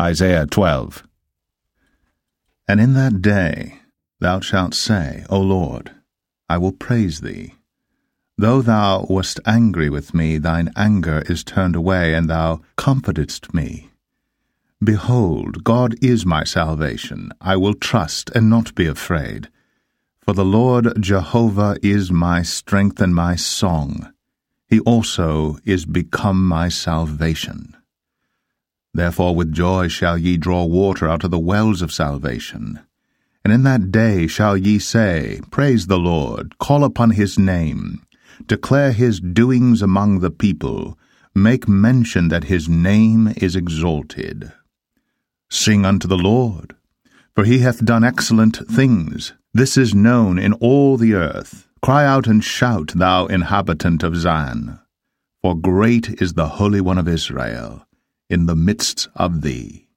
Isaiah 12. And in that day thou shalt say, O Lord, I will praise thee. Though thou wast angry with me, thine anger is turned away, and thou comfortedst me. Behold, God is my salvation. I will trust and not be afraid. For the Lord Jehovah is my strength and my song. He also is become my salvation. Therefore with joy shall ye draw water out of the wells of salvation. And in that day shall ye say, Praise the Lord, call upon his name, declare his doings among the people, make mention that his name is exalted. Sing unto the Lord, for he hath done excellent things. This is known in all the earth. Cry out and shout, thou inhabitant of Zion. For great is the Holy One of Israel in the midst of thee.